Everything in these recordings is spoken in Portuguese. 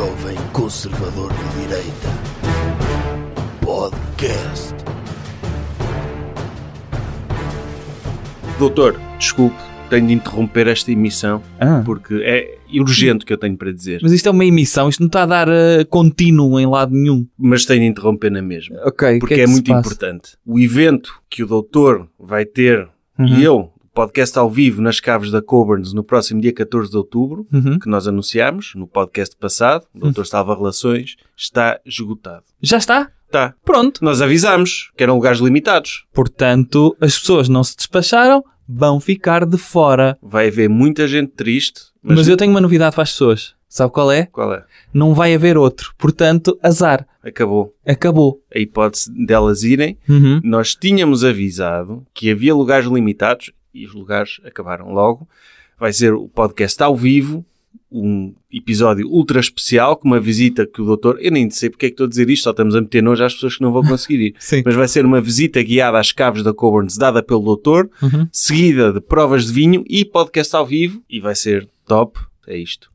jovem conservador de direita. Podcast. Doutor, desculpe, tenho de interromper esta emissão Ah. porque é urgente o que eu tenho para dizer, Mas isto é uma emissão, isto não está a dar eh, contínuo em lado nenhum. mas tenho de interromper na mesma. Ok, o que Porque é, é que se muito passa? importante. O evento que o doutor vai ter Uhum. e eu podcast ao vivo nas caves da Coburns no próximo dia 14 de outubro, uhum. que nós anunciámos no podcast passado, o Dr. uhum. Salva Relações, está esgotado. Já está? Está. Pronto. Nós avisámos que eram lugares limitados. Portanto, as pessoas não se despacharam, vão ficar de fora. Vai haver muita gente triste. Mas, mas eu tenho uma novidade para as pessoas. Sabe qual é? Qual é? Não vai haver outro. Portanto, azar. Acabou. Acabou. A hipótese delas irem. Uhum. Nós tínhamos avisado que havia lugares limitados e os lugares acabaram logo. Vai ser o podcast ao vivo, um episódio ultra especial, com uma visita que o doutor. Eu nem sei porque é que estou a dizer isto, só estamos a meter nojo às pessoas que não vão conseguir ir. Sim. Mas vai ser uma visita guiada às caves da Coburns, dada pelo doutor, uhum. seguida de provas de vinho e podcast ao vivo, e vai ser top. É isto.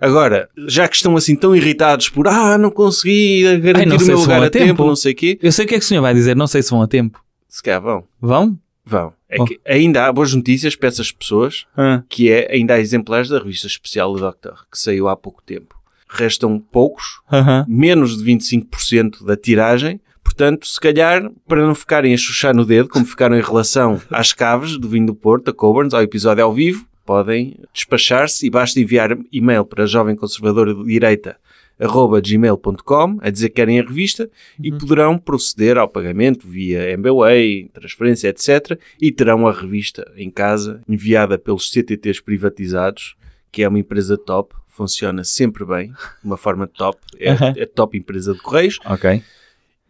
Agora, já que estão assim tão irritados por ah, não consegui garantir Ai, não o meu lugar a tempo. tempo. não sei o quê. Eu sei o que é que o senhor vai dizer, não sei se vão a tempo. Se calhar vão. Vão? Vão. É oh. que ainda há boas notícias para essas pessoas, ah. que é ainda há exemplares da revista especial do Doctor, que saiu há pouco tempo. Restam poucos, uh -huh. menos de 25% da tiragem, portanto, se calhar, para não ficarem a chuchar no dedo, como ficaram em relação às caves do vinho do Porto, a Coburns, ao episódio ao vivo, podem despachar-se e basta enviar e-mail para a jovem conservadora direita gmail.com a dizer que querem a revista uhum. e poderão proceder ao pagamento via MBWay, transferência, etc. E terão a revista em casa, enviada pelos CTTs privatizados, que é uma empresa top, funciona sempre bem, de uma forma top, é, uhum. é top empresa de correios. Ok.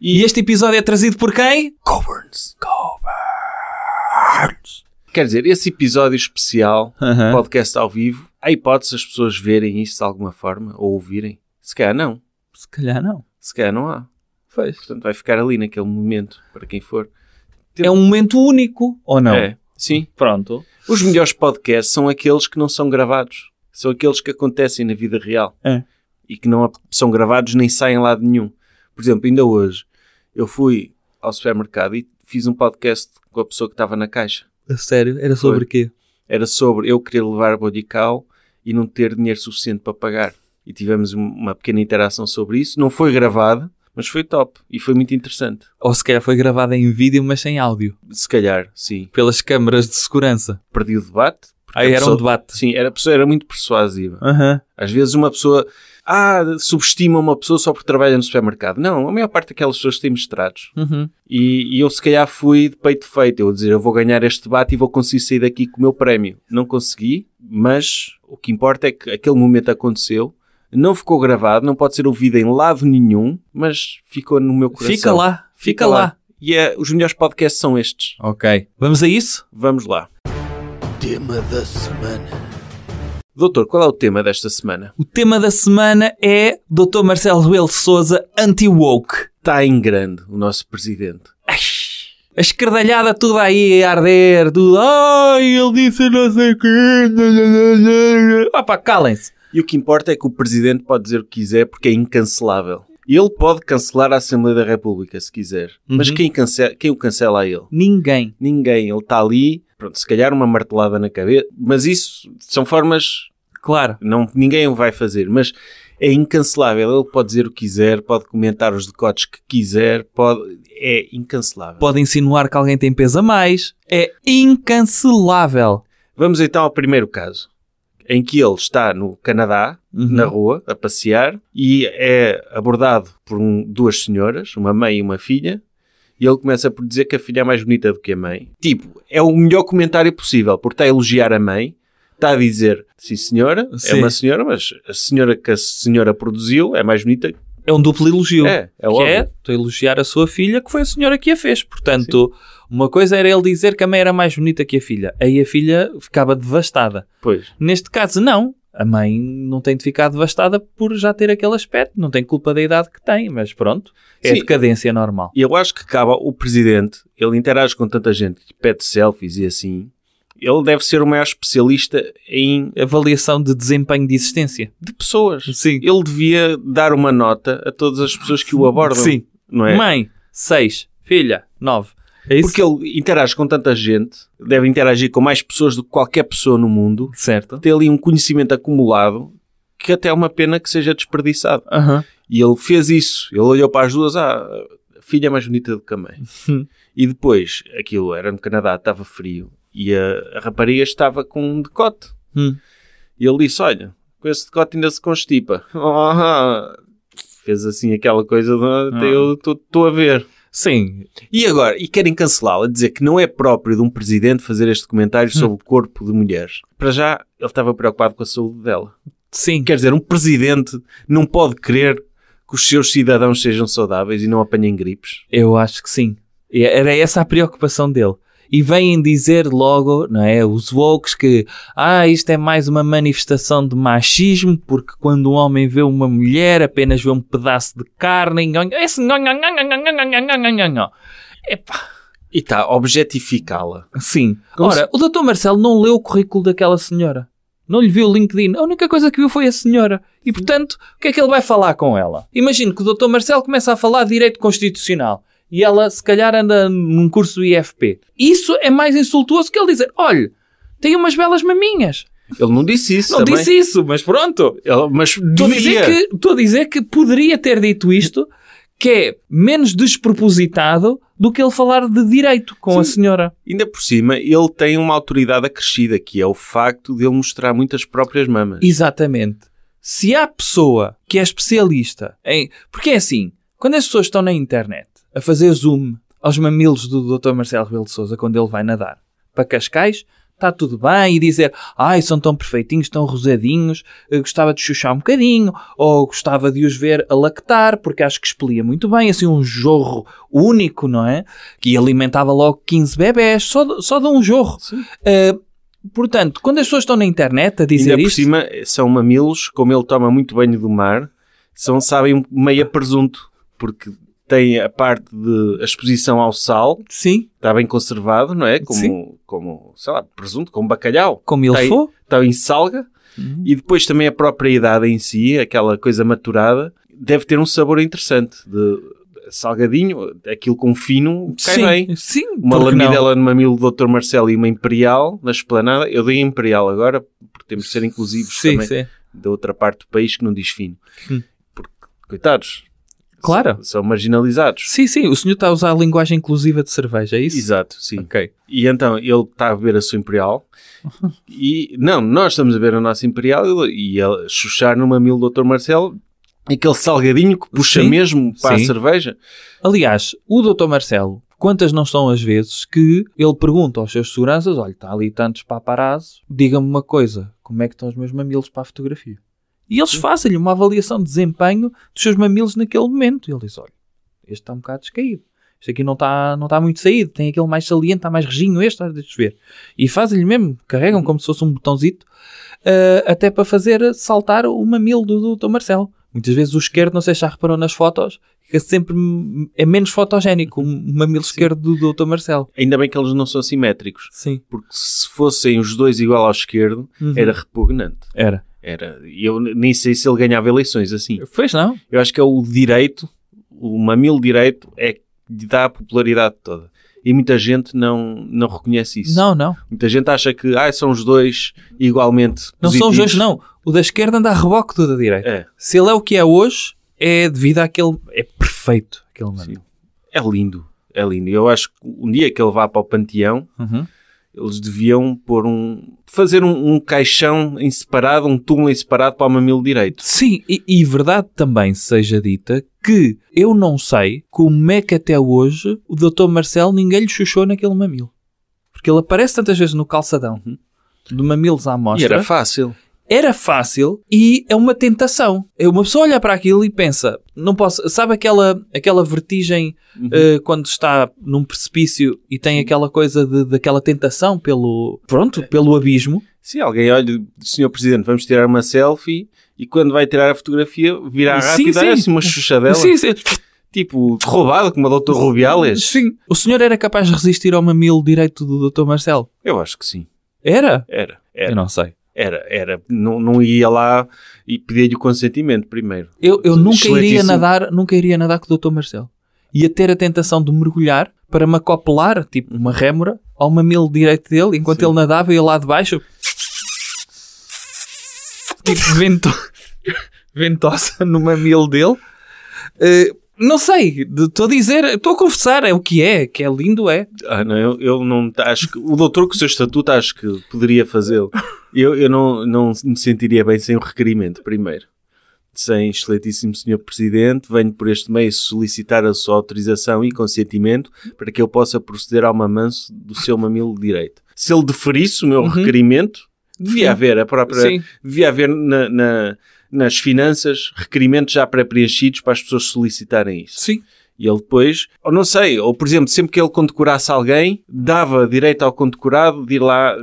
E, e este episódio é trazido por quem? Coburns. Coburns. Quer dizer, esse episódio especial, uhum. podcast ao vivo, há hipótese as pessoas verem isso de alguma forma ou ouvirem? Se calhar não. Se calhar não. Se calhar não há. Pois. Portanto, vai ficar ali naquele momento, para quem for. É um momento único, ou não? É, sim. Pronto. Os melhores podcasts são aqueles que não são gravados. São aqueles que acontecem na vida real. É. E que não são gravados nem saem lá de nenhum. Por exemplo, ainda hoje, eu fui ao supermercado e fiz um podcast com a pessoa que estava na caixa. A sério? Era sobre o quê? Era sobre eu querer levar body cow e não ter dinheiro suficiente para pagar e tivemos uma pequena interação sobre isso. Não foi gravado, mas foi top e foi muito interessante. Ou se calhar foi gravada em vídeo, mas sem áudio. Se calhar, sim. Pelas câmaras de segurança. Perdi o debate. Aí ah, era pessoa, um debate. Sim, era, pessoa era muito persuasiva. Uhum. Às vezes uma pessoa. Ah, subestima uma pessoa só porque trabalha no supermercado. Não, a maior parte daquelas pessoas tem mestrados. Uhum. E, e, eu, se calhar, fui de peito feito. Eu dizer, eu vou ganhar este debate e vou conseguir sair daqui com o meu prémio. Não consegui, mas o que importa é que aquele momento aconteceu não ficou gravado, não pode ser ouvido em lado nenhum, mas ficou no meu coração. Fica lá, fica, fica lá. lá. E é, os melhores podcasts são estes. Ok. Vamos a isso? Vamos lá. Tema da semana. Doutor, qual é o tema desta semana? O tema da semana é Dr. Marcelo Rebelo Souza anti-woke. Está em grande o nosso presidente. Ai a escardalhada tudo aí a arder, tudo. Ai, ele disse não sei o quê. Opa, calem-se. E o que importa é que o presidente pode dizer o que quiser porque é incancelável. Ele pode cancelar a Assembleia da República se quiser. Uhum. Mas quem, cancela, quem o cancela é ele? Ninguém. Ninguém. Ele está ali, pronto, se calhar uma martelada na cabeça. Mas isso são formas. Claro. Não, ninguém o vai fazer. Mas é incancelável. Ele pode dizer o que quiser, pode comentar os decotes que quiser, pode é incancelável. Pode insinuar que alguém tem peso a mais, é incancelável. Vamos então ao primeiro caso, em que ele está no Canadá, uhum. na rua, a passear, e é abordado por um, duas senhoras, uma mãe e uma filha, e ele começa por dizer que a filha é mais bonita do que a mãe. Tipo, é o melhor comentário possível, porque está a elogiar a mãe, está a dizer, sim senhora, é sim. é uma senhora, mas a senhora que a senhora produziu é mais bonita é um duplo elogio. É, é, é óbvio. É, estou a elogiar a sua filha, que foi a senhora que a fez. Portanto, Sim. uma coisa era ele dizer que a mãe era mais bonita que a filha. Aí a filha ficava devastada. Pois. Neste caso, não. A mãe não tem de ficar devastada por já ter aquele aspecto. Não tem culpa da idade que tem, mas pronto. É Sim. decadência normal. E eu acho que acaba o presidente, ele interage com tanta gente pede selfies e assim ele deve ser o maior especialista em avaliação de desempenho de existência de pessoas. Sim. Ele devia dar uma nota a todas as pessoas que o abordam. Sim. Não é? Mãe, 6. Filha, 9. É Porque ele interage com tanta gente, deve interagir com mais pessoas do que qualquer pessoa no mundo. Certo. Tem ali um conhecimento acumulado que até é uma pena que seja desperdiçado. Uhum. E ele fez isso. Ele olhou para as duas, ah, filha é mais bonita do que a mãe. Hum. e depois, aquilo era no Canadá, estava frio. E a, a rapariga estava com um decote. Hum. E ele disse: Olha, com esse decote ainda se constipa. Oh, fez assim aquela coisa de ah. eu estou ah. a ver. Sim. E agora? E querem cancelá-la, dizer que não é próprio de um presidente fazer este comentário hum. sobre o corpo de mulheres. Para já, ele estava preocupado com a saúde dela. Sim. Quer dizer, um presidente não pode querer que os seus cidadãos sejam saudáveis e não apanhem gripes. Eu acho que sim. Era essa a preocupação dele e vêm dizer logo, não é? Os woke que, ah, isto é mais uma manifestação de machismo, porque quando um homem vê uma mulher apenas vê um pedaço de carne, esse. Epá. E está a objetificá-la. Sim. Como Ora, se... o doutor Marcelo não leu o currículo daquela senhora. Não lhe viu o LinkedIn. A única coisa que viu foi a senhora. E, portanto, o que é que ele vai falar com ela? Imagino que o doutor Marcelo começa a falar de direito constitucional e ela se calhar anda num curso IFP. Isso é mais insultuoso que ele dizer: olha, tem umas belas maminhas. Ele não disse isso. Não também. disse isso, mas pronto. Ele, mas estou a, dizer que, estou a dizer que poderia ter dito isto, que é menos despropositado do que ele falar de direito com Sim. a senhora. Ainda por cima, ele tem uma autoridade acrescida, que é o facto de ele mostrar muitas próprias mamas. Exatamente. Se há pessoa que é especialista em. Porque é assim, quando as pessoas estão na internet a fazer zoom aos mamilos do Dr. Marcelo Rebelo de Sousa quando ele vai nadar. Para Cascais, está tudo bem e dizer ai, são tão perfeitinhos, tão rosadinhos, gostava de chuchar um bocadinho, ou gostava de os ver a lactar, porque acho que expelia muito bem, assim um jorro único, não é? Que alimentava logo 15 bebés, só, de, só de um jorro. Eh, portanto, quando as pessoas estão na internet a dizer Ainda isto... por cima, são mamilos, como ele toma muito banho do mar, são, sabem, meia presunto porque tem a parte de a exposição ao sal. Sim. Está bem conservado, não é? Como, Sim. como sei lá, presunto, como bacalhau. Como ele for. Está em salga. Uhum. E depois também a própria idade em si, aquela coisa maturada, deve ter um sabor interessante de salgadinho, aquilo com fino, cai sim, bem. Sim, uma lamidela não? de mamilo do Dr. Marcelo e uma imperial na esplanada. Eu dei imperial agora, porque temos de ser inclusivos sim, também sim. da outra parte do país que não diz fino. Hum. Porque, coitados, Claro. São, são marginalizados. Sim, sim. O senhor está a usar a linguagem inclusiva de cerveja, é isso? Exato, sim. Ok. E então ele está a beber a sua Imperial e, não, nós estamos a beber a nossa Imperial e a chuchar no mamilo do Dr. Marcelo aquele salgadinho que puxa sim, mesmo para sim. a cerveja. Aliás, o Dr. Marcelo, quantas não são as vezes que ele pergunta aos seus seguranças: olha, está ali tantos paparazzi, diga-me uma coisa, como é que estão os meus mamilos para a fotografia? E eles fazem-lhe uma avaliação de desempenho dos seus mamilos naquele momento. E ele diz: olha, este está um bocado descaído. Este aqui não está não está muito saído. Tem aquele mais saliente, está mais reginho. Este, olha, deixa ver. E fazem-lhe mesmo, carregam uhum. como se fosse um botãozito, uh, até para fazer saltar o mamilo do, doutor Marcel Marcelo. Muitas vezes o esquerdo, não sei se já reparou nas fotos, que sempre é menos fotogénico o mamilo esquerdo do Dr. Marcelo. Ainda bem que eles não são assimétricos Sim. Porque se fossem os dois igual ao esquerdo, uhum. era repugnante. Era. Era, eu nem sei se ele ganhava eleições assim. Pois não. Eu acho que é o direito, o mamilo direito é que lhe dá a popularidade toda. E muita gente não, não reconhece isso. Não, não. Muita gente acha que ah, são os dois igualmente Não positivos. são os dois, não. O da esquerda anda a reboque do da direita. É. Se ele é o que é hoje, é devido àquele... É perfeito aquele mamilo. Sim. É lindo. É lindo. Eu acho que um dia que ele vá para o panteão... Uhum eles deviam pôr um. fazer um, um, caixão em separado, um túmulo em separado para o mamilo direito. Sim, e, e, verdade também seja dita que eu não sei como é que até hoje o Dr. Marcelo ninguém lhe chuchou naquele mamilo. Porque ele aparece tantas vezes no calçadão uhum. de mamilos à mostra. E era fácil era fácil e é uma tentação. Uma pessoa olha para aquilo e pensa, não posso. Sabe aquela, aquela vertigem uhum. uh, quando está num precipício e tem aquela coisa de, daquela tentação pelo. Pronto, pelo abismo? Se alguém olha, senhor Presidente, vamos tirar uma selfie e quando vai tirar a fotografia, virar rápido sim, e assim, uma chuchadela. Sim, sim. Tipo, roubado como o doutor Rubiales. Sim. O senhor era capaz de resistir ao mamilo direito do doutor Marcelo? Eu acho que sim. Era? Era. era. Eu não sei. Era, era, não, não ia lá e pedir-lhe o consentimento primeiro. Eu, eu nunca iria nadar, nunca iria nadar com o Dr. Marcelo. Ia ter a tentação de mergulhar para me acoplar, tipo uma rémora, ao mamilo direito dele, enquanto Sim. ele nadava e ia lá de baixo. tipo vento, ventosa no mamilo dele. Uh, não sei, estou a dizer, estou a confessar, é o que é, que é lindo, é. Ah, não, eu, eu não acho que o doutor com o seu estatuto acho que poderia fazê-lo. Eu, eu não, não me sentiria bem sem o requerimento, primeiro. Sem excelentíssimo senhor presidente, venho por este meio solicitar a sua autorização e consentimento para que eu possa proceder ao mamanço do seu mamilo direito. Se ele deferisse o meu uhum. requerimento, devia Sim. haver a própria, Sim. devia haver na, na nas finanças requerimentos já pré-preenchidos para as pessoas solicitarem isso. Sim. E ele depois, ou não sei, ou por exemplo, sempre que ele condecorasse alguém, dava direito ao condecorado de ir lá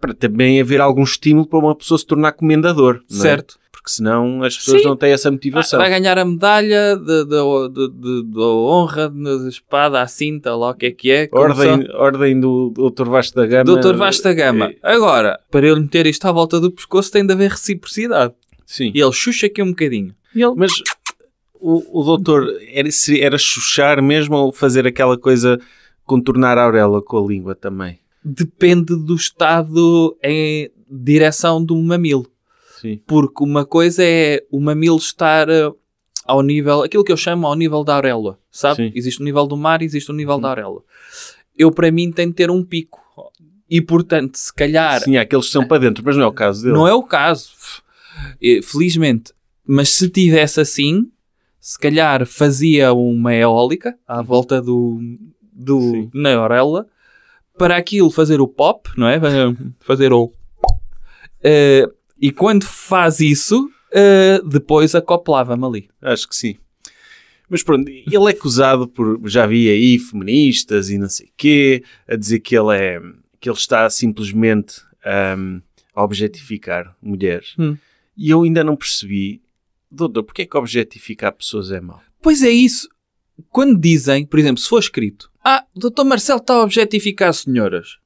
para também haver algum estímulo para uma pessoa se tornar comendador. É? Certo. Porque senão as pessoas Sim. não têm essa motivação. Vai ganhar a medalha da honra, da espada, a cinta, lá o que é que é. Ordem, ordem do Dr. Vasco da Gama. Dr. Vasco da Gama. Eh, Agora, para ele meter isto à volta do pescoço tem de haver reciprocidade. Sim. E ele chucha aqui um bocadinho. E ele... Mas o, o doutor era, era chuchar mesmo ou fazer aquela coisa contornar a auréola com a língua também? Depende do estado em direção do mamilo. Sim. Porque uma coisa é o mamilo estar eh, ao nível, aquilo que eu chamo ao nível da auréola, sabe? Sim. Existe o nível do mar, existe o nível da auréola. Eu, para mim, tenho de ter um pico. E, portanto, se calhar... Sim, há aqueles que são ah. para dentro, mas não é o caso dele. Não é o caso. Felizmente. Mas se tivesse assim, se calhar fazia uma eólica à volta do, do na orelha para aquilo fazer o pop, não é? Fazer o. Uh, e quando faz isso, uh, depois acoplava-me ali. Acho que sim. Mas pronto, ele é acusado por. Já vi aí feministas e não sei quê, a dizer que ele é. que ele está simplesmente um, a objetificar mulheres. Hum. E eu ainda não percebi, doutor, porque é que objetificar pessoas é mau? Pois é isso. Quando dizem, por exemplo, se for escrito, ah, doutor Marcelo está a objetificar senhoras.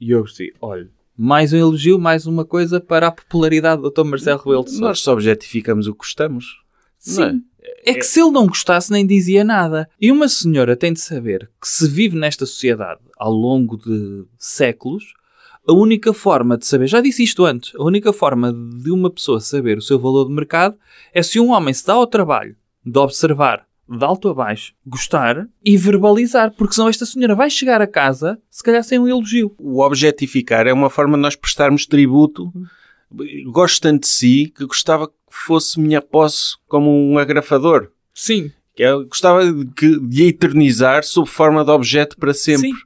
E eu disse, olha, mais um elogio, mais uma coisa para a popularidade do Dr. Marcelo Rebelo de Sousa. Nós só objetificamos o que gostamos. Sim. É? é? que se ele não gostasse nem dizia nada. E uma senhora tem de saber que se vive nesta sociedade ao longo de séculos a única forma de saber, já disse isto antes, a única forma de uma pessoa saber o seu valor de mercado é se um homem se dá ao trabalho de observar de alto a baixo, gostar e verbalizar, porque senão esta senhora vai chegar a casa, se calhar sem um elogio. O objetificar é uma forma de nós prestarmos tributo. Gosto tanto de si que gostava que fosse minha posse como um agrafador. Sim. Eu gostava de, de eternizar sob forma de objeto para sempre. Sim.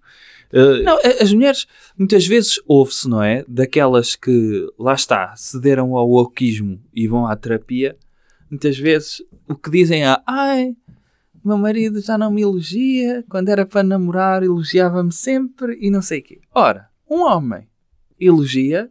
Uh, não, as mulheres muitas vezes ouve-se, não é? Daquelas que lá está, cederam ao oquismo e vão à terapia, muitas vezes o que dizem é ai, meu marido já não me elogia, quando era para namorar elogiava-me sempre e não sei o quê. Ora, um homem elogia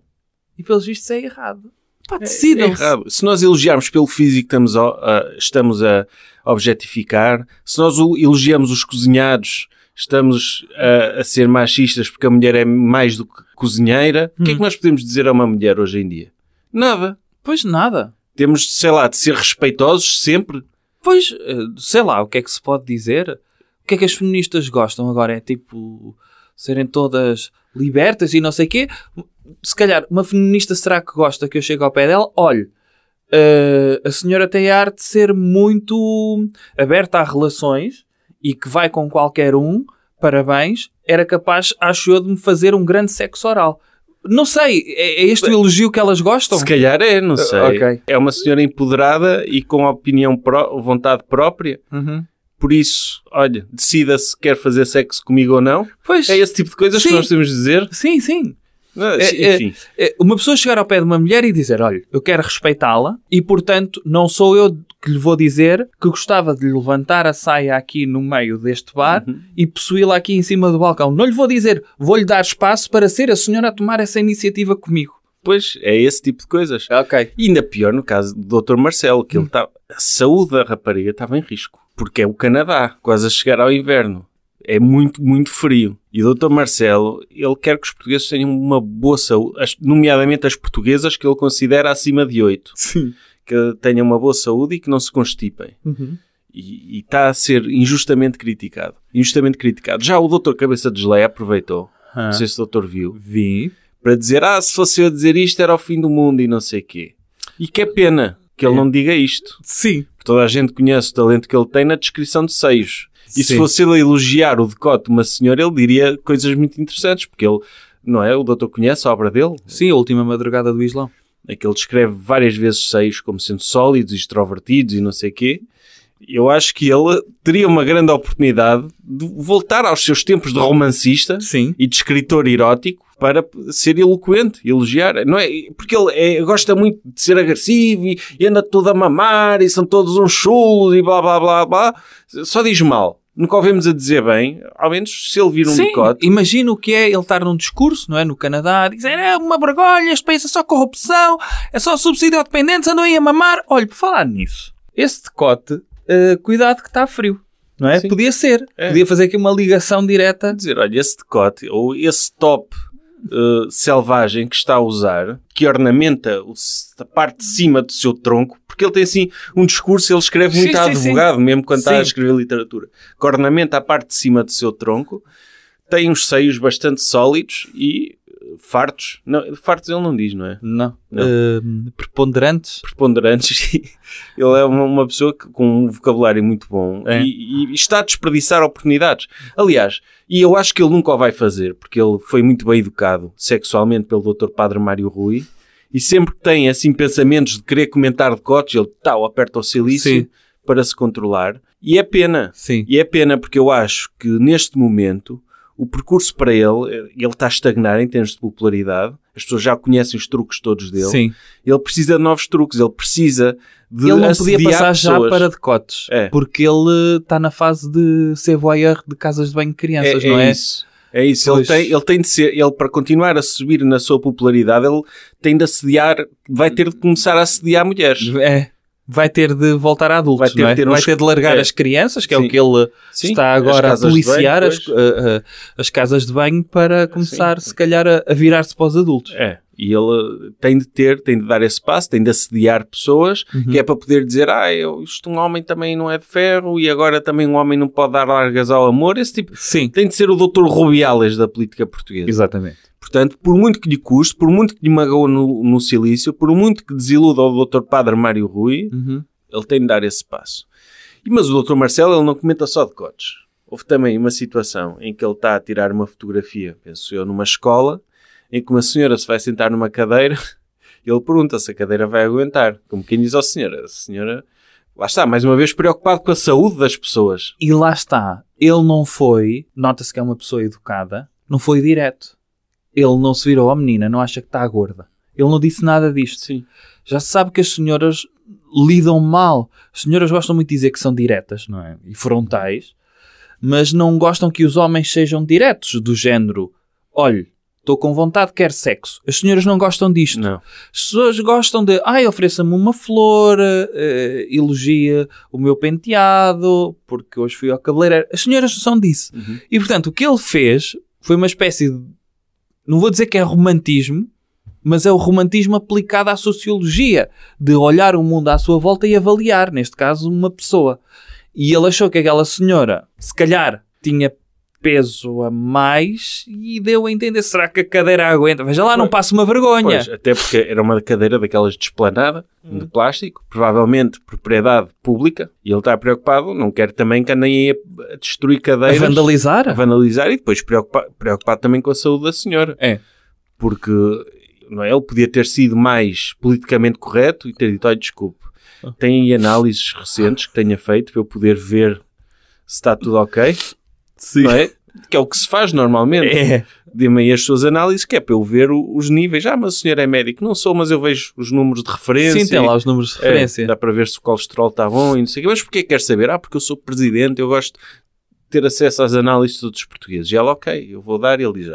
e pelos vistos é errado. Pá, decidam -se. É, é errado. Se nós elogiarmos pelo físico estamos a, a, estamos a objetificar, se nós elogiamos os cozinhados estamos a, a, ser machistas porque a mulher é mais do que cozinheira. Hum. O que é que hum. nós podemos dizer a uma mulher hoje em dia? Nada. Pois nada. Temos, sei lá, de ser respeitosos sempre. Pois, eh, sei lá, o que é que se pode dizer? O que é que as feministas gostam agora? É tipo serem todas libertas e não sei o quê. Se calhar, uma feminista será que gosta que eu chegue ao pé dela? Olhe, uh, a senhora tem a arte de ser muito aberta a relações e que vai com qualquer um, parabéns, era capaz, acho eu, de me fazer um grande sexo oral. Não sei, é, é este o elogio que elas gostam? Se calhar é, não ah, sei. Okay. É uma senhora empoderada e com opinião, pró vontade própria. Uhum. Por isso, olha, decida se quer fazer sexo comigo ou não. Pois, é esse tipo de coisas sim. que nós temos de dizer. Sim, sim. É, é, é, uma pessoa chegar ao pé de uma mulher e dizer: Olha, eu quero respeitá-la e, portanto, não sou eu que lhe vou dizer que gostava de lhe levantar a saia aqui no meio deste bar uhum. e possuí-la aqui em cima do balcão. Não lhe vou dizer, vou-lhe dar espaço para ser a senhora a tomar essa iniciativa comigo. Pois, é esse tipo de coisas. Ok. E ainda pior no caso do Dr. Marcelo, que ele hum. tá, a saúde da rapariga estava em risco. Porque é o Canadá, quase a chegar ao inverno é muito, muito frio. E o Dr. Marcelo, ele quer que os portugueses tenham uma boa saúde, nomeadamente as portuguesas, que ele considera acima de 8. Sim. Que tenham uma boa saúde e que não se constipem. Uhum. E, está a ser injustamente criticado. Injustamente criticado. Já o Dr. Cabeça de Geleia aproveitou, ah. não sei se o doutor viu, Vi. para dizer, ah, se fosse eu dizer isto era o fim do mundo e não sei o quê. E que é pena que ele é. não diga isto. Sim. Porque toda a gente conhece o talento que ele tem na descrição de seios. E se fosse ele elogiar o decote de uma senhora, ele diria coisas muito interessantes, porque ele, não é? O doutor conhece a obra dele? Sim, A Última Madrugada do Islão. É que ele descreve várias vezes seios como sendo sólidos, extrovertidos e não sei o quê. Eu acho que ele teria uma grande oportunidade de voltar aos seus tempos de romancista Sim. e de escritor erótico para ser eloquente, elogiar, não é? Porque ele é, gosta muito de ser agressivo e, e, anda tudo a mamar e são todos uns chulos e blá blá blá blá. Só diz mal. Nunca ouvimos a dizer bem, ao menos se ele vir um Sim, decote. Imagino o que é ele estar num discurso, não é? No Canadá, dizer é uma vergonha, este país é só corrupção, é só subsídio ao dependentes, andam aí a mamar. Olha, por falar nisso, esse decote, uh, cuidado que está frio. Não é? Sim. Podia ser, é. podia fazer aqui uma ligação direta. Dizer, olha, esse decote ou esse top eh, selvagem que está a usar, que ornamenta o, a parte de cima do seu tronco, porque ele tem assim um discurso, ele escreve muito sim, a advogado, sim, mesmo quando sim. está a escrever literatura, que ornamenta a parte de cima do seu tronco, tem uns seios bastante sólidos e fartos. Não, fartos ele não diz, não é? Não. não. Uh, preponderantes. Preponderantes. ele é uma, uma, pessoa que, com um vocabulário muito bom é. e, e, está a desperdiçar oportunidades. Aliás, e eu acho que ele nunca o vai fazer, porque ele foi muito bem educado sexualmente pelo Dr. Padre Mário Rui. E sempre que tem assim pensamentos de querer comentar de cotes, ele tal, tá, aperta o silício Sim. para se controlar. E é pena. Sim. E é pena porque eu acho que neste momento o percurso para ele, eh, ele está a estagnar em termos de popularidade, as pessoas já conhecem os truques todos dele. Sim. Ele precisa de novos truques, ele precisa de Ele não podia passar pessoas. já para decotes, é. porque ele está na fase de ser voyeur de casas de banho de crianças, é, não é? é? Isso. É isso, ele tem, ele tem de ser, ele para continuar a subir na sua popularidade, ele tem de assediar, vai ter de começar a assediar mulheres. É, vai ter de voltar a adultos, vai ter, é? ter uns... vai ter de largar é. as crianças, que Sim. é o que ele Sim. está agora a policiar, banho, as, uh, uh, as, casas de banho, para ah, começar, Sim. se calhar, a, a virar-se para os adultos. É, e ele tem de ter, tem de dar esse passo, tem de assediar pessoas, uhum. que é para poder dizer, ah, eu, isto um homem também não é de ferro e agora também um homem não pode dar largas ao amor. Esse tipo Sim. tem de ser o doutor Rubiales da política portuguesa. Exatamente. Portanto, por muito que lhe custe, por muito que lhe magoa no, no silício, por muito que desiluda o Dr. Padre Mário Rui, uhum. ele tem de dar esse passo. Mas o Dr. Marcelo ele não comenta só de cotes. Houve também uma situação em que ele está a tirar uma fotografia, penso eu, numa escola, em que uma senhora se vai sentar numa cadeira e ele pergunta se a cadeira vai aguentar. Como quem diz ao oh, senhor, a senhora, lá está, mais uma vez preocupado com a saúde das pessoas. E lá está, ele não foi, nota-se que é uma pessoa educada, não foi direto. Ele não se virou à oh, menina, não acha que está gorda. Ele não disse nada disto. Sim. Já se sabe que as senhoras lidam mal. As senhoras gostam muito de dizer que são diretas, não é? E frontais, mas não gostam que os homens sejam diretos, do género: olhe, Estou com vontade, quero sexo. As senhoras não gostam disto. Não. As pessoas gostam de, ai, ofereça-me uma flor, uh, elogia o meu penteado, porque hoje fui ao cabeleireiro. As senhoras são disso. Uhum. E portanto, o que ele fez foi uma espécie de, não vou dizer que é romantismo, mas é o romantismo aplicado à sociologia, de olhar o mundo à sua volta e avaliar, neste caso, uma pessoa. E ele achou que aquela senhora, se calhar, tinha peso a mais e deu a entender, será que a cadeira aguenta? Veja lá, pois, não passa uma vergonha. Pois, até porque era uma cadeira daquelas desplanada, hum. de plástico, provavelmente propriedade pública, e ele está preocupado, não quer também que andem a destruir cadeiras. A vandalizar? A vandalizar e depois preocupa, preocupado também com a saúde da senhora. É. Porque não é? ele podia ter sido mais politicamente correto e ter dito, olha, desculpe, ah. tem análises recentes que tenha feito para eu poder ver se está tudo ok. Sim. não é? Que é o que se faz normalmente. É. Dê-me aí as suas análises, que é para eu ver o, os níveis. Ah, mas o senhor é médico. Não sou, mas eu vejo os números de referência. Sim, tem lá os números de é, referência. É, dá para ver se o colesterol está bom e não sei o quê. Mas porquê quer saber? Ah, porque eu sou presidente, eu gosto de ter acesso às análises de todos os portugueses. E ela, ok, eu vou dar e ele diz,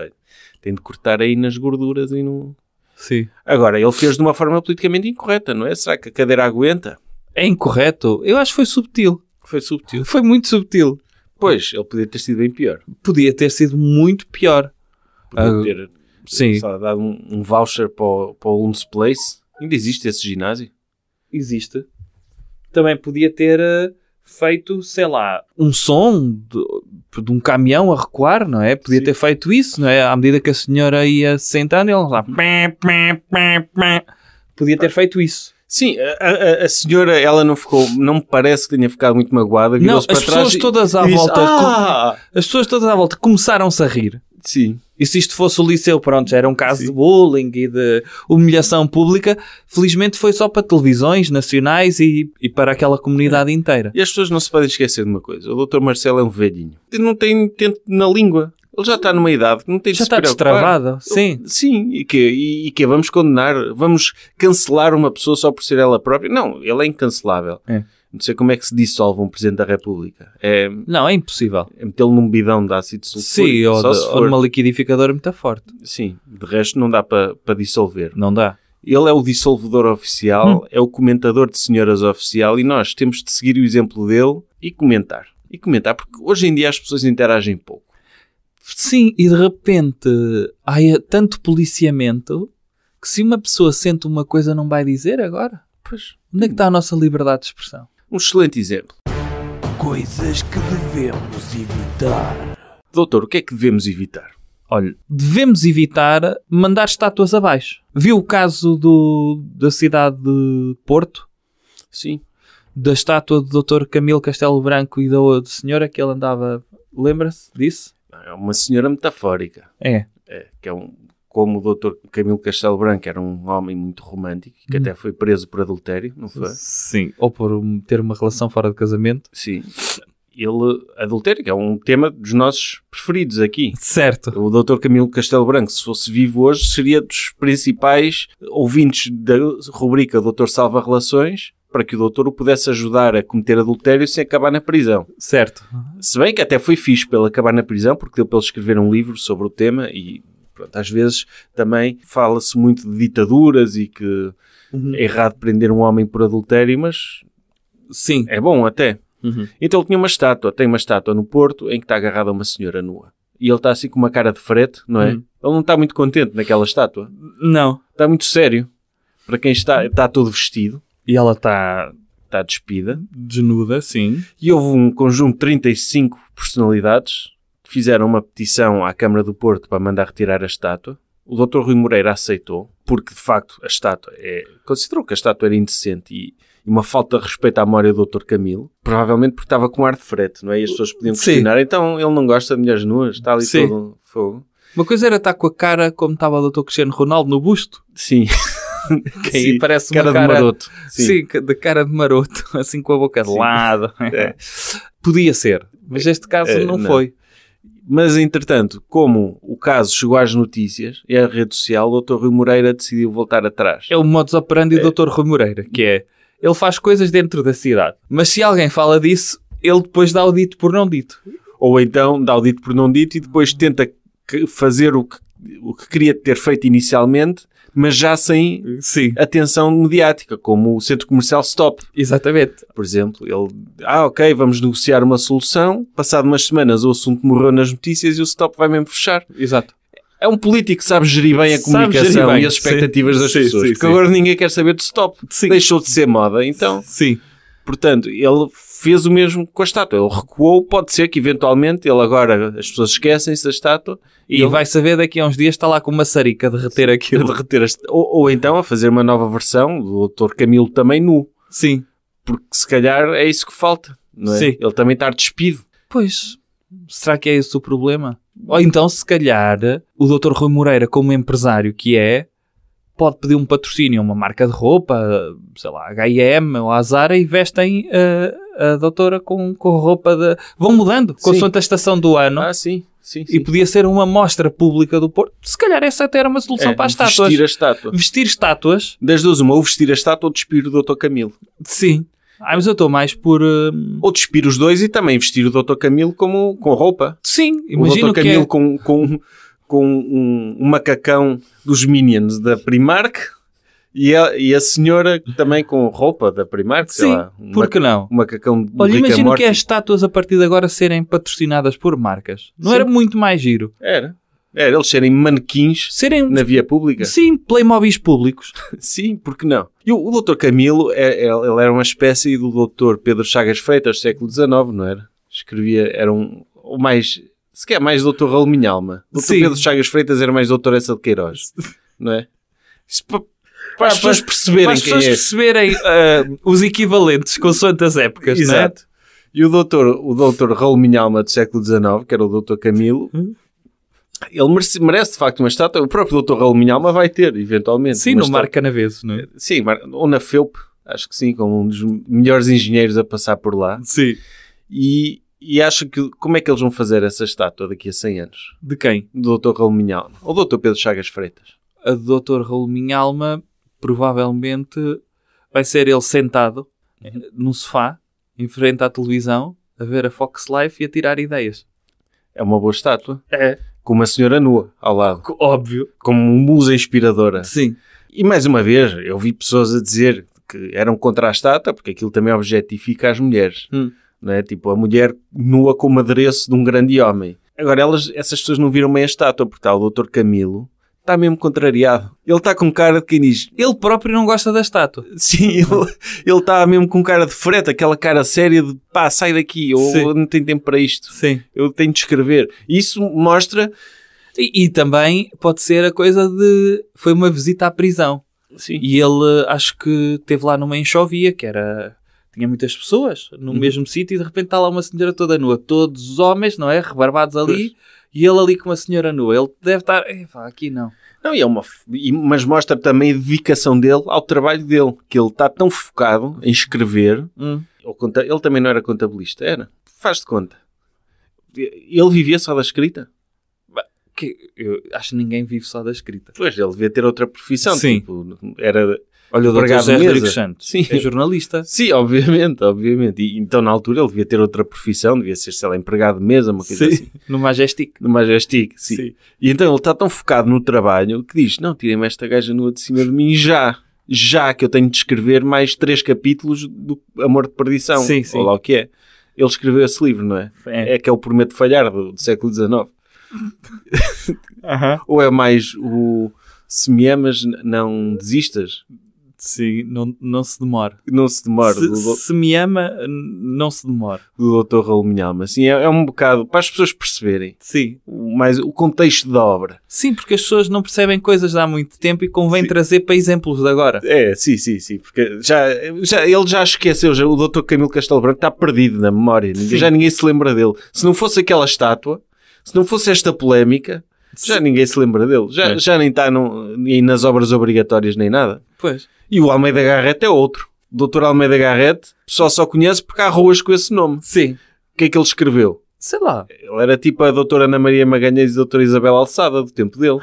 tem de cortar aí nas gorduras e no... Sim. Agora, ele fez de uma forma politicamente incorreta, não é? Será que a cadeira aguenta? É incorreto? Eu acho que foi subtil. Foi subtil. Foi muito subtil. Pois, ele podia ter sido bem pior. Podia ter sido muito pior. Podia uh, ter sim. dado um, um, voucher para o, para Place. Ainda existe esse ginásio? Existe. Também podia ter ah, feito, sei lá, um som de, de, um caminhão a recuar, não é? Podia sim. ter feito isso, não é? À medida que a senhora ia sentando, ele lá... Uhum. Podia ter feito isso. Sim, a, a, a, senhora, ela não ficou, não me parece que tenha ficado muito magoada. Não, as pessoas e, todas à volta, disse, ah! com, as pessoas todas à volta começaram-se a rir. Sim. E se isto fosse o liceu, pronto, já era um caso Sim. de bullying e de humilhação pública. Felizmente foi só para televisões nacionais e, e para aquela comunidade inteira. E as pessoas não se podem esquecer de uma coisa: o Dr. Marcelo é um velhinho. Não tem tento na língua. Ele já está numa idade que não tem de já se preocupar. Já está destravado, sim. Sim, e que, e, que vamos condenar, vamos cancelar uma pessoa só por ser ela própria. Não, ele é incancelável. É. Não sei como é que se dissolve um Presidente da República. É, não, é impossível. É metê-lo num bidão de ácido sulfúrico. Sim, ou, de, ou uma liquidificadora muito forte. Sim, de resto não dá para pa dissolver. Não dá. Ele é o dissolvedor oficial, hum. é o comentador de senhoras oficial e nós temos de seguir o exemplo dele e comentar. E comentar, porque hoje em dia as pessoas interagem pouco. Sim, e de repente há é tanto policiamento que se uma pessoa sente uma coisa não vai dizer agora. Pois. Onde é que está a nossa liberdade de expressão? Um excelente exemplo. Coisas que devemos evitar. Doutor, o que é que devemos evitar? Olha, devemos evitar mandar estátuas abaixo. Viu o caso do, da cidade de Porto? Sim. Da estátua do Dr. Camilo Castelo Branco e da outra senhora que ele andava. Lembra-se disso? É uma senhora metafórica. É. é que é um, como o doutor Camilo Castelo Branco era um homem muito romântico, que hum. até foi preso por adultério, não foi? Sim, ou por ter uma relação fora de casamento. Sim. Ele, adultério, que é um tema dos nossos preferidos aqui. Certo. O doutor Camilo Castelo Branco, se fosse vivo hoje, seria dos principais ouvintes da rubrica Doutor Salva Relações, para que o doutor o pudesse ajudar a cometer adultério sem acabar na prisão. Certo. Se bem que até foi fixe para ele acabar na prisão, porque deu para ele escrever um livro sobre o tema e, pronto, às vezes também fala-se muito de ditaduras e que uhum. é errado prender um homem por adultério, mas... Sim. É bom até. Uhum. Então ele tinha uma estátua, tem uma estátua no Porto em que está agarrada uma senhora nua. E ele está assim com uma cara de frete, não é? Uhum. Ele não está muito contente naquela estátua. Não. Está muito sério. Para quem está, está todo vestido, e ela está tá despida. Desnuda, sim. E houve um conjunto de 35 personalidades que fizeram uma petição à Câmara do Porto para mandar retirar a estátua. O Dr. Rui Moreira aceitou, porque de facto a estátua é. considerou que a estátua era indecente e, uma falta de respeito à memória do Dr. Camilo, provavelmente porque estava com ar de frete, não é? E as pessoas podiam questionar, Sim. então ele não gosta de mulheres nuas, está ali Sim. todo fogo. Uma coisa era estar com a cara como estava o Dr. Cristiano Ronaldo no busto. Sim. que aí sim, parece uma cara, de maroto. Sim. sim. de cara de maroto, assim com a boca de sim. lado. É. Podia ser, mas é, este caso é, não, não, foi. Mas, entretanto, como o caso chegou às notícias e é à rede social, o Dr. Rui Moreira decidiu voltar atrás. É o modus operandi é. do Dr. Rui Moreira, que é, ele faz coisas dentro da cidade, mas se alguém fala disso, ele depois dá o dito por não dito. Ou então dá o dito por não dito e depois tenta fazer o que, o que queria ter feito inicialmente, mas já sem Sim. atenção mediática, como o centro comercial Stop. Exatamente. Por exemplo, ele, ah, ok, vamos negociar uma solução. Passado umas semanas o assunto morreu nas notícias e o Stop vai mesmo fechar. Exato. É um político que sabe gerir bem a comunicação bem. e as expectativas sim. das sim, pessoas. Sim, porque agora ninguém quer saber de stop. Deixou de ser moda, então. Sim. Portanto, ele fez o mesmo com a estátua. Ele recuou, pode ser que eventualmente ele agora as pessoas esquecem-se da estátua e, e ele... vai saber daqui a uns dias está lá com uma sarica a derreter aquilo. A derreter a... Ou, ou, então a fazer uma nova versão do Dr. Camilo também nu. Sim. Porque se calhar é isso que falta, não é? Sim. Ele também está despido. Pois, será que é esse o problema? Ou então, se calhar, o Dr. Rui Moreira, como empresário que é, pode pedir um patrocínio a uma marca de roupa, sei lá, H&M ou a Zara e vestem uh, a doutora com, com roupa de... Vão mudando, com a estação do ano. Ah, sim. Sim, sim. E podia ser uma mostra pública do Porto. Se calhar essa até era uma solução é, para as estátuas. Vestir a estátua. Vestir estátuas. Das duas, uma, ou vestir a estátua ou despir o Dr. Camilo. Sim. Ah, mas eu estou mais por. Uh... Ou despir os dois e também vestir o Dr. Camilo como, com roupa. Sim, imagino. O Dr. Camilo é... com, com com um, um macacão dos Minions da Primark e a, e a senhora também com roupa da Primark, sei Sim, lá. Um por que não? Um macacão de Olha, imagino que é as estátuas a partir de agora serem patrocinadas por marcas. Não Sim. era muito mais giro? Era. Era, eles serem manequins serem... na via pública. Sim, playmóveis públicos. Sim, por que não? E o, o Dr. Camilo, é, é, ele era uma espécie do Dr. Pedro Chagas Freitas, século XIX, não era? Escrevia, era um, o mais se quer mais doutor Raul Minhalma. Doutor Pedro Chagas Freitas era mais doutor essa de Queiroz. Não é? Isso para, para as pessoas perceberem para as pessoas é. perceberem uh, os equivalentes com as épocas, é? Exato. É? E o doutor, o doutor Raul Minhalma do século XIX, que era o doutor Camilo, hum? ele merece, merece, de facto uma estátua. O próprio doutor Raul Minhalma vai ter, eventualmente. Sim, no Mar Canaveses, não é? Sim, ou na FEUP, acho que sim, como um dos melhores engenheiros a passar por lá. Sim. E, e acho que como é que eles vão fazer essa estátua daqui a 100 anos? De quem? Do Dr. Raul Minhalma. Ou do Dr. Pedro Chagas Freitas? A do Dr. Raul Minhalma provavelmente vai ser ele sentado uhum. no sofá, em frente à televisão, a ver a Fox Life e a tirar ideias. É uma boa estátua. É. Com uma senhora nua ao lado. Óbvio. Como musa inspiradora. Sim. E mais uma vez, eu vi pessoas a dizer que eram contra a estátua, porque aquilo também objetifica as mulheres. Hum. Né? Tipo, a mulher nua como adereço de um grande homem. Agora, elas, essas pessoas não viram bem a estátua, porque está o Dr. Camilo, está mesmo contrariado. Ele está com cara de quem diz. Ele próprio não gosta da estátua. Sim, ele, ele está mesmo com cara de freta, aquela cara séria de pá, sai daqui, ou Sim. não tenho tempo para isto. Sim. Eu tenho de escrever. Isso mostra. E, e, também pode ser a coisa de. Foi uma visita à prisão. Sim. E ele eh, acho que teve lá numa enxovia, que era tinha muitas pessoas no uhum. mesmo sítio e de repente está lá uma senhora toda nua, todos os homens, não é? Rebarbados ali pois. e ele ali com uma senhora nua. Ele deve estar, aqui não. Não, e é uma, mas mostra também a dedicação dele ao trabalho dele, que ele está tão focado em escrever. Hum. Ele também não era contabilista, era. Faz de conta. Ele vivia só da escrita. Que, eu acho que ninguém vive só da escrita. Pois, ele devia ter outra profissão. Sim. Tipo, era Olha, o Dr. José Mesa. Santos Sim. é jornalista. Sim, obviamente, obviamente. E, então, na altura, ele devia ter outra profissão, devia ser, sei lá, empregado mesmo, mesa, uma coisa sim. assim. No Majestic. No Majestic, sim. sim. E então ele está tão focado no trabalho que diz, não, tirem-me esta gaja nua de cima de mim já. Já que eu tenho de escrever mais três capítulos do Amor de Perdição. Sim, sim. Ou lá o que é. Ele escreveu esse livro, não é? É, é que é o Prometo Falhar, do, do século XIX. uh -huh. Ou é mais o se me amas, não desistas. Sim, não, não se demora Não se demora Se, do... se me ama, não se demora Do doutor Raul Minhalma. Sim, é, é, um bocado para as pessoas perceberem. Sim. Mas o contexto da obra. Sim, porque as pessoas não percebem coisas há muito tempo e convém sim. trazer para exemplos de agora. É, sim, sim, sim. Porque já, já, ele já esqueceu, já, o doutor Camilo Castelo Branco está perdido na memória. Sim. Já ninguém se lembra dele. Se não fosse aquela estátua, se não fosse esta polémica... Já ninguém se lembra dele. Já, é. já nem está nas obras obrigatórias nem nada. Pois. E o Almeida Garrett é outro. O Dr. Almeida Garrett só só conhece porque há ruas com esse nome. Sim. O que é que ele escreveu? Sei lá. Ele era tipo a doutora Ana Maria Magalhães e a doutora Isabel Alçada do tempo dele.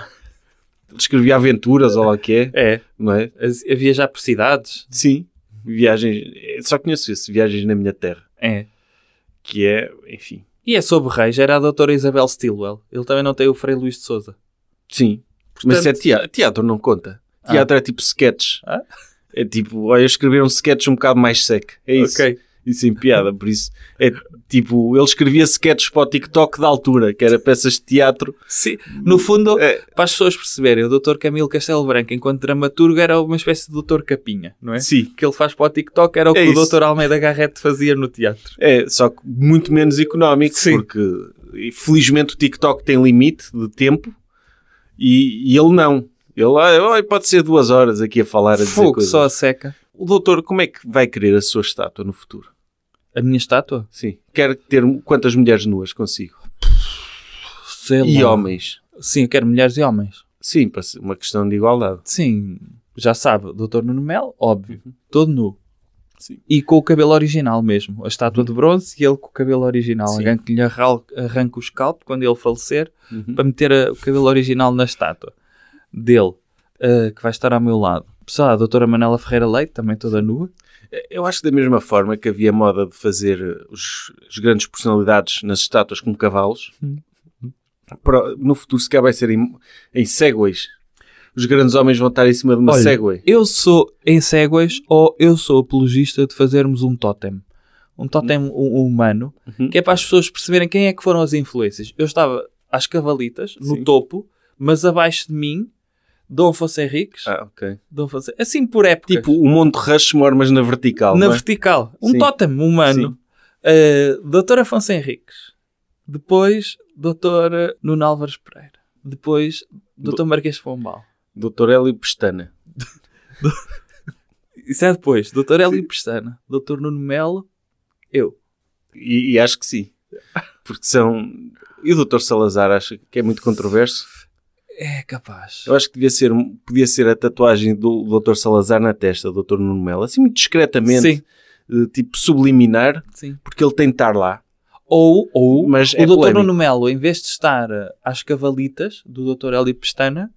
Ele escrevia aventuras, ou lá que é. É. Não é? A viajar por cidades. Sim. Viagens. Só conheço isso. Viagens na minha terra. É. Que é, enfim. E é sobre reis. Era a doutora Isabel Stilwell. Ele também não tem o Frei Luís de Souza. Sim. É Portanto, Mas é teatro, teatro não conta. Teatro ah. é tipo sketch. Ah? É tipo, olha, escrever um sketch um bocado mais sec. É isso. isso em piada, por isso. É tipo, ele escrevia sketches para o TikTok da altura, que era peças de teatro. Sim. No fundo, é. para as pessoas perceberem, o Dr. Camilo Castelo Branco, enquanto dramaturgo, era uma espécie de Dr. Capinha, não é? Sim. O que ele faz para o TikTok era o é que isso. o Dr. Almeida Garrett fazia no teatro. É, só que muito menos económico, Sim. porque felizmente o TikTok tem limite de tempo e, e ele não. Ele lá, oh, pode ser duas horas aqui a falar, a dizer Fogo, coisas. só a seca. O doutor, como é que vai querer a sua estátua no futuro? A minha estátua? Sim. Quer ter quantas mulheres nuas consigo? Sei lá. E homens? Sim, eu quero mulheres e homens. Sim, para uma questão de igualdade. Sim. Já sabe, doutor Nuno Mel, óbvio. Uhum. Todo nu. Sim. E com o cabelo original mesmo. A estátua uhum. de bronze e ele com o cabelo original. Sim. Alguém que lhe arranca o escalpo quando ele falecer uhum. para meter a, o cabelo original na estátua dele, uh, que vai estar ao meu lado. Pessoal, a doutora Manela Ferreira Leite, também toda nua. Eu acho que da mesma forma que havia moda de fazer os, as grandes personalidades nas estátuas como cavalos, hum. no futuro se calhar vai ser em, em segways. Os grandes homens vão estar em cima de uma segway. Eu sou em segways ou eu sou apologista de fazermos um totem. Um totem hum. humano, uhum. que é para as pessoas perceberem quem é que foram as influências. Eu estava às cavalitas, Sim. no topo, mas abaixo de mim Dom Afonso Henriques. Ah, ok. Dom Afonso... Assim por épocas. Tipo o Monte Rushmore, mas na vertical. Na é? vertical. Um Sim. totem humano. Uh, Doutor Afonso Henriques. Depois, Doutor eh, Nuno Álvares Pereira. Depois, Doutor Do... Marquês Pombal. Doutor Hélio Pestana. Isso é depois. Doutor Hélio Pestana. Doutor Nuno Melo. Eu. E, e acho que sim. Porque são. E o Doutor Salazar acha que é muito controverso? É capaz. Eu acho que devia ser, podia ser a tatuagem do Dr. Salazar na testa, do Dr. Nuno Melo, assim muito discretamente, Sim. Eh, tipo subliminar, Sim. porque ele tem de estar lá. Ou, ou Mas o é Dr. Polémico. Nuno Melo, em vez de estar eh, às cavalitas do Dr. Eli Pestana,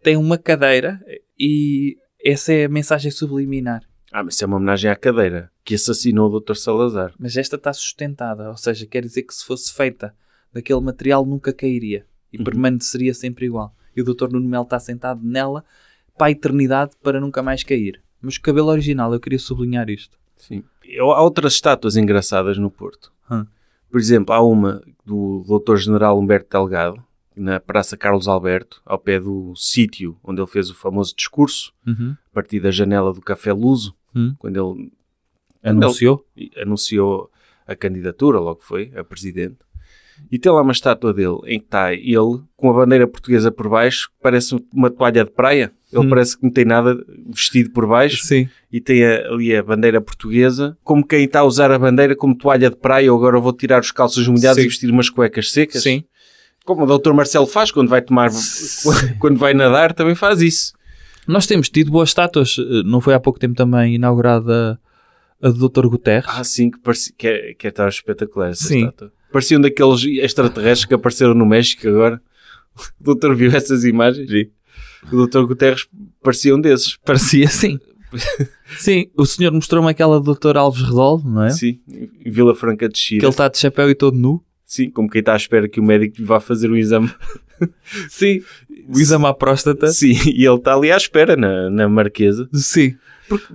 tem uma cadeira e essa é a mensagem subliminar. Ah, mas isso é uma homenagem à cadeira que assassinou o Dr. Salazar. Mas esta está sustentada, ou seja, quer dizer que se fosse feita daquele material nunca cairia e uhum. permaneceria sempre igual. E o Dr. Nuno Melo está sentado nela para a eternidade para nunca mais cair. Mas o cabelo original, eu queria sublinhar isto. Sim. Há outras estátuas engraçadas no Porto. Hum. Por exemplo, há uma do Dr. General Humberto Delgado, na Praça Carlos Alberto, ao pé do sítio onde ele fez o famoso discurso, uhum. a partir da janela do Café Luso, uhum. quando ele anunciou, quando ele anunciou a candidatura, logo foi, a presidente e tem lá uma estátua dele em que está ele com a bandeira portuguesa por baixo, parece uma toalha de praia. Ele hum. parece que não tem nada vestido por baixo Sim. e tem a, ali a bandeira portuguesa, como quem está a usar a bandeira como toalha de praia. Ou agora vou tirar os calços molhados Sim. e vestir umas cuecas secas. Sim. Como o Dr. Marcelo faz quando vai tomar, quando vai nadar, também faz isso. Nós temos tido boas estátuas. Eh, não foi há pouco tempo também inaugurada a do Dr. Guterres? Ah, sim, que, parecia, é, que, é, tão espetacular essa sim. estátua. Pareciam daqueles extraterrestres que apareceram no México agora. O doutor viu essas imagens? Sim. O doutor Guterres parecia um desses. Parecia sim. sim, o senhor mostrou-me aquela do doutor Alves Redol, não é? Sim, em Vila Franca de Xira. Que ele está de chapéu e todo nu. Sim, como quem está à espera que o médico vá fazer um exame. Sim, o exame à próstata. Sim, e ele está ali à espera, na, na Marquesa. Sim. Porque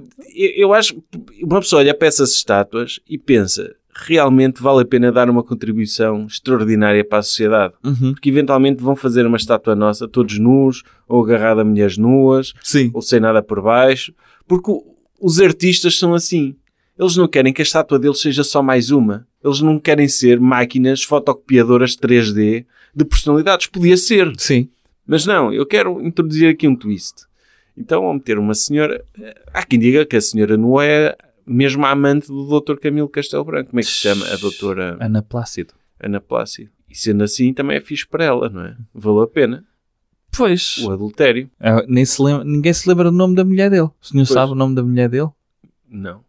eu acho, uma pessoa olha para essas estátuas e pensa, realmente vale a pena dar uma contribuição extraordinária para a sociedade. Uhum. Porque eventualmente vão fazer uma estátua nossa, todos nus, ou agarrada a mulheres nuas, Sim. ou sem nada por baixo. Porque os artistas são assim. Eles não querem que a estátua deles seja só mais uma. Eles não querem ser máquinas fotocopiadoras 3D de personalidades. Podia ser. Sim. Mas não, eu quero introduzir aqui um twist. Então, ao meter uma senhora. Há quem diga que a senhora não é mesmo a amante do Dr. Camilo Castelo Branco. Como é que se chama? A doutora... Ana Plácido. Ana Plácido. E sendo assim, também é fixe para ela, não é? Valeu a pena. Pois. O adultério. Ah, nem se lembra, ninguém se lembra do nome da mulher dele. O senhor pois. sabe o nome da mulher dele? Não.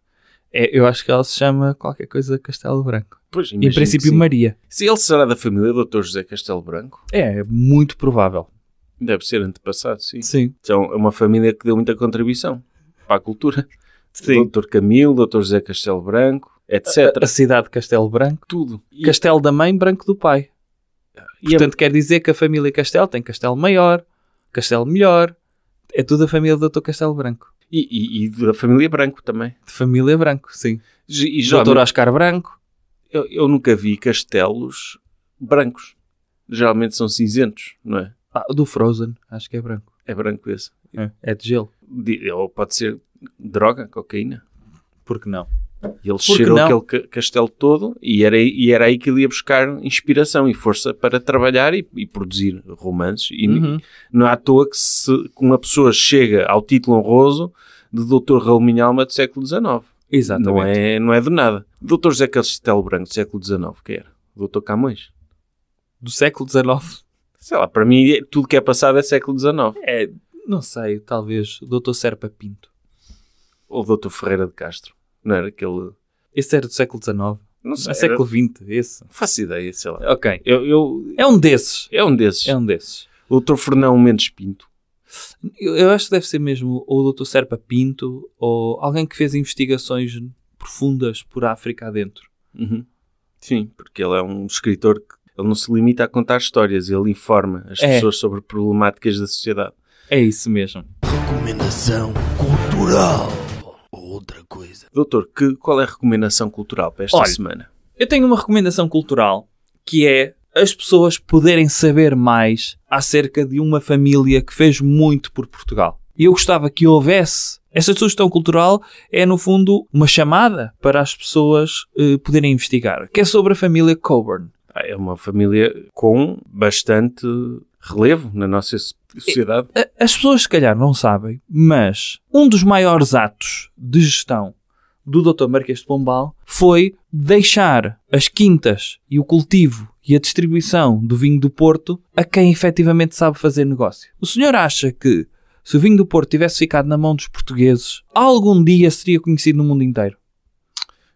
É, eu acho que ela se chama qualquer coisa Castelo Branco. Pois, em princípio, Maria. Se ele será da família do Dr. José Castelo Branco? É, é muito provável. Deve ser antepassado, sim. Sim. Então, é uma família que deu muita contribuição para a cultura. Sim. Doutor Camilo, Doutor José Castelo Branco, etc. A, a cidade de Castelo Branco. Tudo. E... Castelo da mãe, Branco do pai. E Portanto, a... quer dizer que a família Castelo tem Castelo Maior, Castelo Melhor. É tudo a família do Doutor Castelo Branco. E, e, e, da família Branco também. De família Branco, sim. E, já Doutor Oscar Branco. Eu, eu, nunca vi castelos brancos. Geralmente são cinzentos, não é? Ah, do Frozen, acho que é branco. É branco esse. É, é de gelo ou pode ser droga, cocaína. Por que não? Ele Porque cheirou aquele castelo todo e era, e era aí que ele ia buscar inspiração e força para trabalhar e, e produzir romances. E uhum. não é à toa que, se, que uma pessoa chega ao título honroso de Doutor Raul Minhalma do século XIX. Exatamente. Não é, não é do nada. Doutor José Castelo Branco do século XIX, que era? Doutor Camões. Do século XIX? Sei lá, para mim tudo que é passado é século XIX. É, não sei, talvez o Dr. Serpa Pinto. Ou o Dr. Ferreira de Castro. Não era aquele. Esse era do século XIX. Não sei. era... século XX, esse. Não faço ideia, sei lá. Ok. Eu, eu... É um desses. É um desses. É um desses. O Dr. Fernão Mendes Pinto. Eu, eu acho que deve ser mesmo ou o Dr. Serpa Pinto ou alguém que fez investigações profundas por África adentro. Uhum. Sim, porque ele é um escritor que ele não se limita a contar histórias, ele informa as é. pessoas sobre problemáticas da sociedade. É isso mesmo. Recomendação cultural. Outra coisa. Doutor, que, qual é a recomendação cultural para esta Olha, semana? Eu tenho uma recomendação cultural que é as pessoas poderem saber mais acerca de uma família que fez muito por Portugal. E eu gostava que houvesse. Essa sugestão cultural é, no fundo, uma chamada para as pessoas eh, poderem investigar, que é sobre a família Coburn. Ah, é uma família com bastante relevo na nossa sociedade. As pessoas, se calhar, não sabem, mas um dos maiores atos de gestão do Dr. Marquês de Pombal foi deixar as quintas e o cultivo e a distribuição do vinho do Porto a quem efetivamente sabe fazer negócio. O senhor acha que se o vinho do Porto tivesse ficado na mão dos portugueses, algum dia seria conhecido no mundo inteiro?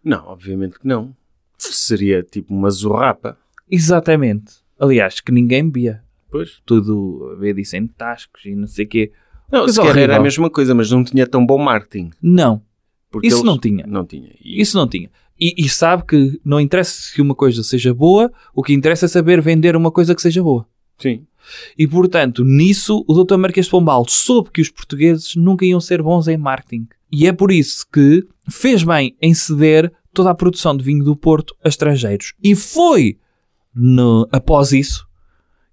Não, obviamente que não. Seria tipo uma zorrapa. Exatamente. Aliás, que ninguém bebia. Pois. Tudo a ver disso em tascos e não sei o quê. Não, Mas sequer era a mesma coisa, mas não tinha tão bom marketing. Não. Porque isso não tinha. Não tinha. E... Isso não tinha. E, e, sabe que não interessa se uma coisa seja boa, o que interessa é saber vender uma coisa que seja boa. Sim. E portanto, nisso, o Dr. Marquês de Pombal soube que os portugueses nunca iam ser bons em marketing. E é por isso que fez bem em ceder toda a produção de vinho do Porto a estrangeiros. E foi no, após isso,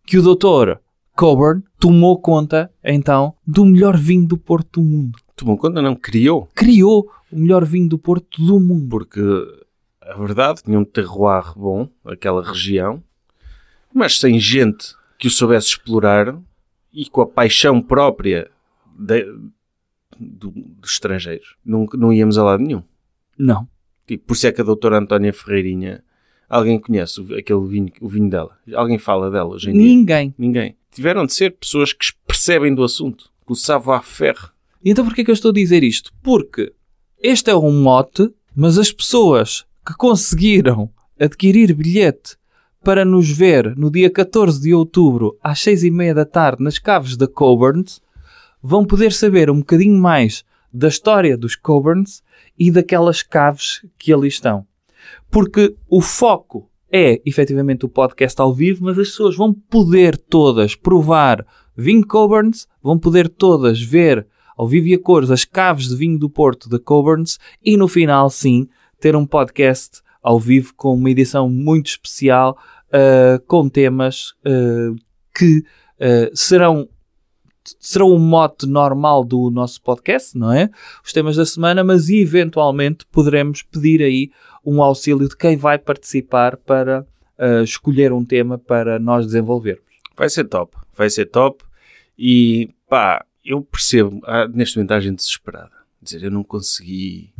que o doutor Coburn tomou conta, então, do melhor vinho do Porto do mundo. Tomou conta? Não, criou. Criou o melhor vinho do Porto do mundo. Porque, a verdade, tinha um terroir bom, aquela região, mas sem gente que o soubesse explorar e com a paixão própria de, do, dos estrangeiros. Não, não íamos a lado nenhum. Não. Tipo, por isso é que a doutora Antónia Ferreirinha Alguém conhece aquele vinho, o vinho dela? Alguém fala dela hoje em Ninguém. dia? Ninguém. Tiveram de ser pessoas que percebem do assunto, que o savoir-faire. Então porquê é que eu estou a dizer isto? Porque este é um mote, mas as pessoas que conseguiram adquirir bilhete para nos ver no dia 14 de outubro, às 6 e meia da tarde, nas caves da Coburns, vão poder saber um bocadinho mais da história dos Coburns e daquelas caves que ali estão. Porque o foco é efetivamente o podcast ao vivo, mas as pessoas vão poder todas provar vinho Coburns, vão poder todas ver ao vivo e a cores as caves de vinho do Porto da Coburns e no final, sim, ter um podcast ao vivo com uma edição muito especial uh, com temas uh, que uh, serão serão o mote normal do nosso podcast, não é? Os temas da semana, mas eventualmente poderemos pedir aí um auxílio de quem vai participar para uh, escolher um tema para nós desenvolvermos. Vai ser top, vai ser top. E pá, eu percebo, há, ah, neste momento há gente desesperada. Dizer, eu não consegui,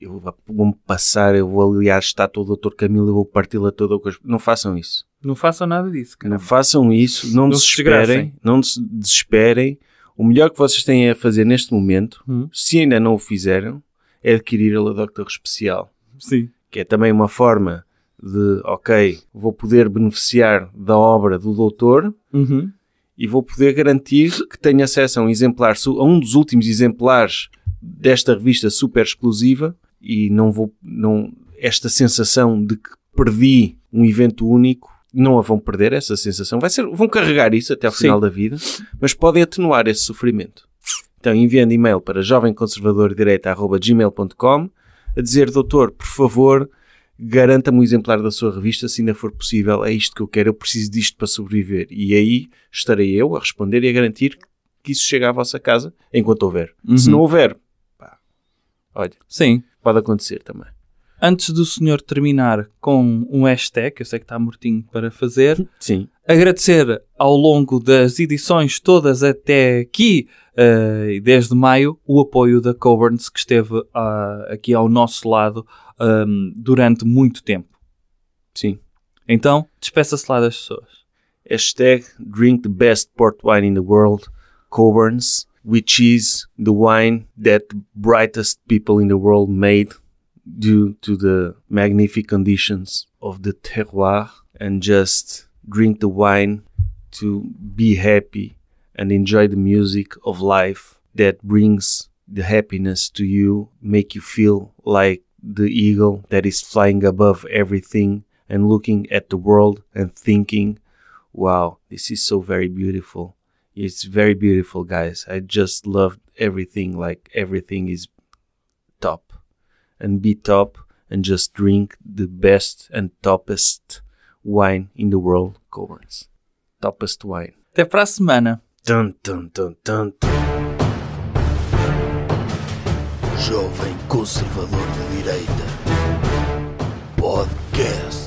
eu vou-me passar, eu vou aliar, está todo o Dr. Camilo, eu vou parti-la toda. Coisa. Não façam isso. Não façam nada disso. Caramba. Não façam isso, não, não desesperem, se não desesperem. O melhor que vocês têm a fazer neste momento, hum. se ainda não o fizeram, é adquirir a Ladoctor Especial. Sim. Que é também uma forma de, ok, vou poder beneficiar da obra do doutor uhum. e vou poder garantir que tenho acesso a um exemplar, a um dos últimos exemplares desta revista super exclusiva e não vou, não, esta sensação de que perdi um evento único, não a vão perder essa sensação, vai ser, vão carregar isso até ao final da vida, mas podem atenuar esse sofrimento. Então enviando e-mail para jovemconservadordireita.gmail.com a dizer: Doutor, por favor, garanta-me um exemplar da sua revista, se ainda for possível. É isto que eu quero, eu preciso disto para sobreviver. E aí estarei eu a responder e a garantir que isso chega à vossa casa enquanto houver. Uhum. Se não houver, pá, olha, Sim. pode acontecer também antes do senhor terminar com um hashtag, eu sei que está mortinho para fazer. Sim. Agradecer ao longo das edições todas até aqui, uh, desde maio, o apoio da Coburns que esteve uh, aqui ao nosso lado um, ah, durante muito tempo. Sim. Então, despeça-se lá das pessoas. Hashtag drink the best port wine in the world, Coburns, which is the wine that brightest people in the world made. due to the magnific conditions of the terroir and just drink the wine to be happy and enjoy the music of life that brings the happiness to you, make you feel like the eagle that is flying above everything and looking at the world and thinking, wow, this is so very beautiful. It's very beautiful, guys. I just love everything. Like everything is and be top and just drink the best and toppest wine in the world, Coburns. Toppest wine. Até para a semana. Tum, tum, tum, tum, Jovem Conservador de Direita Podcast